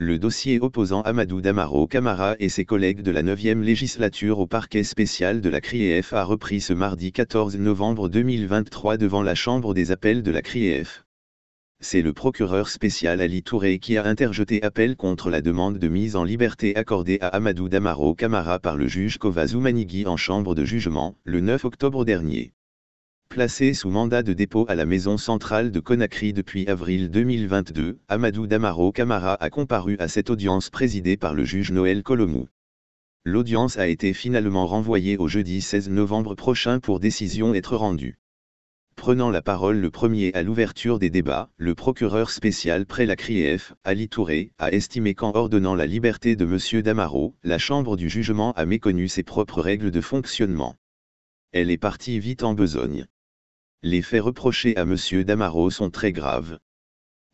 le dossier opposant Amadou Damaro Camara et ses collègues de la 9e législature au parquet spécial de la CRIEF a repris ce mardi 14 novembre 2023 devant la Chambre des appels de la CRIEF. C'est le procureur spécial Ali Touré qui a interjeté appel contre la demande de mise en liberté accordée à Amadou Damaro Camara par le juge Kovazoumanigui Manigui en chambre de jugement, le 9 octobre dernier. Placé sous mandat de dépôt à la maison centrale de Conakry depuis avril 2022, Amadou Damaro Camara a comparu à cette audience présidée par le juge Noël Colomou. L'audience a été finalement renvoyée au jeudi 16 novembre prochain pour décision être rendue. Prenant la parole le premier à l'ouverture des débats, le procureur spécial près la CRIEF, Ali Touré, a estimé qu'en ordonnant la liberté de M. Damaro, la Chambre du jugement a méconnu ses propres règles de fonctionnement. Elle est partie vite en besogne les faits reprochés à M. Damaro sont très graves.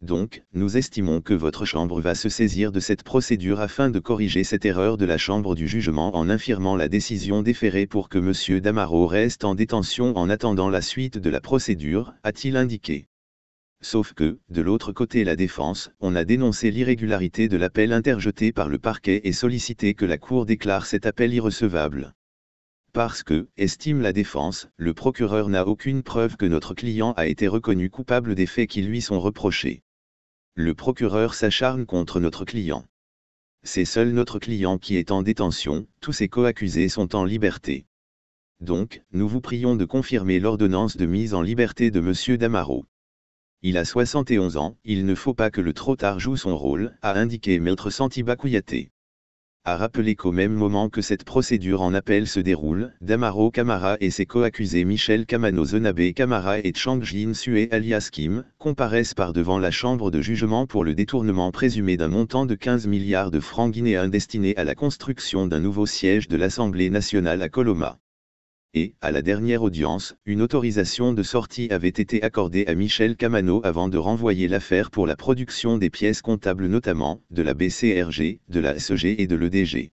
Donc, nous estimons que votre Chambre va se saisir de cette procédure afin de corriger cette erreur de la Chambre du jugement en infirmant la décision déférée pour que M. Damaro reste en détention en attendant la suite de la procédure, a-t-il indiqué. Sauf que, de l'autre côté la défense, on a dénoncé l'irrégularité de l'appel interjeté par le parquet et sollicité que la Cour déclare cet appel irrecevable parce que, estime la défense, le procureur n'a aucune preuve que notre client a été reconnu coupable des faits qui lui sont reprochés. Le procureur s'acharne contre notre client. C'est seul notre client qui est en détention, tous ses co-accusés sont en liberté. Donc, nous vous prions de confirmer l'ordonnance de mise en liberté de M. Damaro. Il a 71 ans, il ne faut pas que le trop tard joue son rôle, a indiqué Maître Santibakouyaté a rappeler qu'au même moment que cette procédure en appel se déroule, Damaro Camara et ses co-accusés Michel Kamano Zenabe Camara et Changjin Jin Sue alias Kim comparaissent par devant la chambre de jugement pour le détournement présumé d'un montant de 15 milliards de francs guinéens destinés à la construction d'un nouveau siège de l'Assemblée nationale à Coloma et, à la dernière audience, une autorisation de sortie avait été accordée à Michel Camano avant de renvoyer l'affaire pour la production des pièces comptables notamment, de la BCRG, de la SEG et de l'EDG.